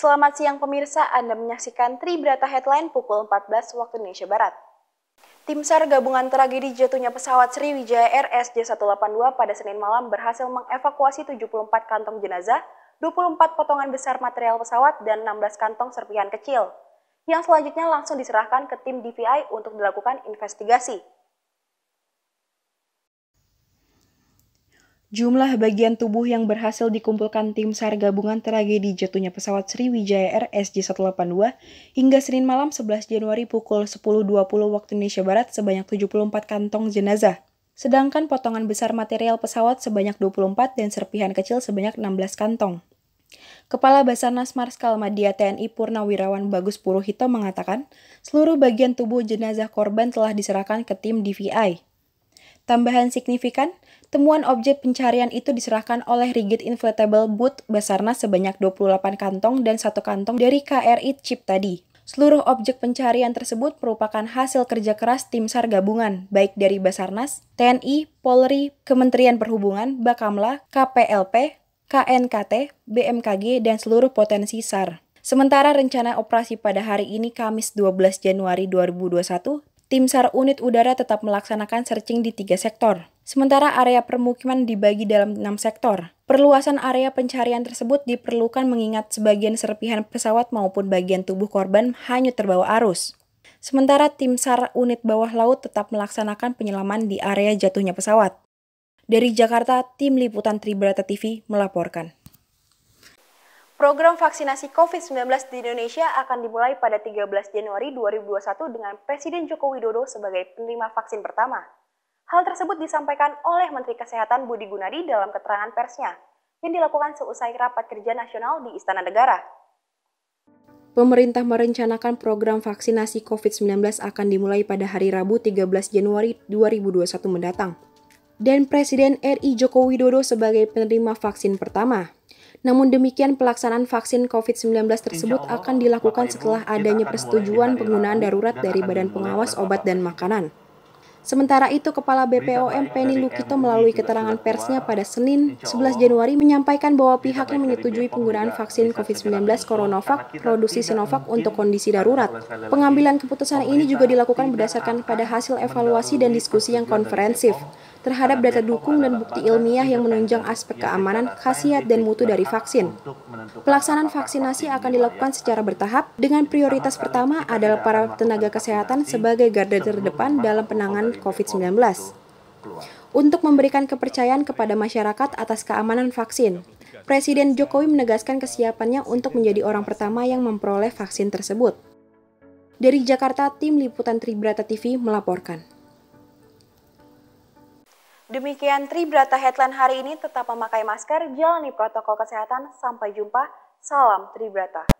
Selamat siang pemirsa, Anda menyaksikan Tribrata Headline pukul 14 waktu Indonesia Barat. Tim SAR gabungan tragedi jatuhnya pesawat Sriwijaya rsj 182 pada Senin malam berhasil mengevakuasi 74 kantong jenazah, 24 potongan besar material pesawat, dan 16 kantong serpihan kecil. Yang selanjutnya langsung diserahkan ke tim DVI untuk dilakukan investigasi. Jumlah bagian tubuh yang berhasil dikumpulkan tim SAR gabungan tragedi jatuhnya pesawat Sriwijaya Air SJ182 hingga Senin malam 11 Januari pukul 10.20 waktu Indonesia Barat sebanyak 74 kantong jenazah. Sedangkan potongan besar material pesawat sebanyak 24 dan serpihan kecil sebanyak 16 kantong. Kepala Basarnas Marskal Madia TNI Purnawirawan Bagus Puruhito mengatakan, seluruh bagian tubuh jenazah korban telah diserahkan ke tim DVI. Tambahan signifikan, temuan objek pencarian itu diserahkan oleh Rigid Inflatable Boot Basarnas sebanyak 28 kantong dan satu kantong dari KRI Chip tadi. Seluruh objek pencarian tersebut merupakan hasil kerja keras tim SAR gabungan, baik dari Basarnas, TNI, Polri, Kementerian Perhubungan, Bakamla, KPLP, KNKT, BMKG, dan seluruh potensi SAR. Sementara rencana operasi pada hari ini Kamis 12 Januari 2021 tim SAR unit udara tetap melaksanakan searching di tiga sektor. Sementara area permukiman dibagi dalam enam sektor. Perluasan area pencarian tersebut diperlukan mengingat sebagian serpihan pesawat maupun bagian tubuh korban hanya terbawa arus. Sementara tim SAR unit bawah laut tetap melaksanakan penyelaman di area jatuhnya pesawat. Dari Jakarta, tim liputan Tribrata TV melaporkan. Program vaksinasi COVID-19 di Indonesia akan dimulai pada 13 Januari 2021 dengan Presiden Joko Widodo sebagai penerima vaksin pertama. Hal tersebut disampaikan oleh Menteri Kesehatan Budi Gunadi dalam keterangan persnya yang dilakukan seusai rapat kerja nasional di Istana Negara. Pemerintah merencanakan program vaksinasi COVID-19 akan dimulai pada hari Rabu 13 Januari 2021 mendatang. Dan Presiden RI Joko Widodo sebagai penerima vaksin pertama. Namun demikian pelaksanaan vaksin COVID-19 tersebut akan dilakukan setelah adanya persetujuan penggunaan darurat dari Badan Pengawas Obat dan Makanan. Sementara itu, Kepala BPOM Penny Lukito melalui keterangan persnya pada Senin 11 Januari menyampaikan bahwa pihaknya menyetujui penggunaan vaksin COVID-19 Coronavac produksi Sinovac untuk kondisi darurat. Pengambilan keputusan ini juga dilakukan berdasarkan pada hasil evaluasi dan diskusi yang konferensif terhadap data dukung dan bukti ilmiah yang menunjang aspek keamanan, khasiat, dan mutu dari vaksin. Pelaksanaan vaksinasi akan dilakukan secara bertahap dengan prioritas pertama adalah para tenaga kesehatan sebagai garda terdepan dalam penanganan COVID-19 untuk memberikan kepercayaan kepada masyarakat atas keamanan vaksin. Presiden Jokowi menegaskan kesiapannya untuk menjadi orang pertama yang memperoleh vaksin tersebut. Dari Jakarta, tim liputan Tribrata TV melaporkan. Demikian Tribrata Headline hari ini, tetap memakai masker, jalani protokol kesehatan, sampai jumpa, salam Tribrata.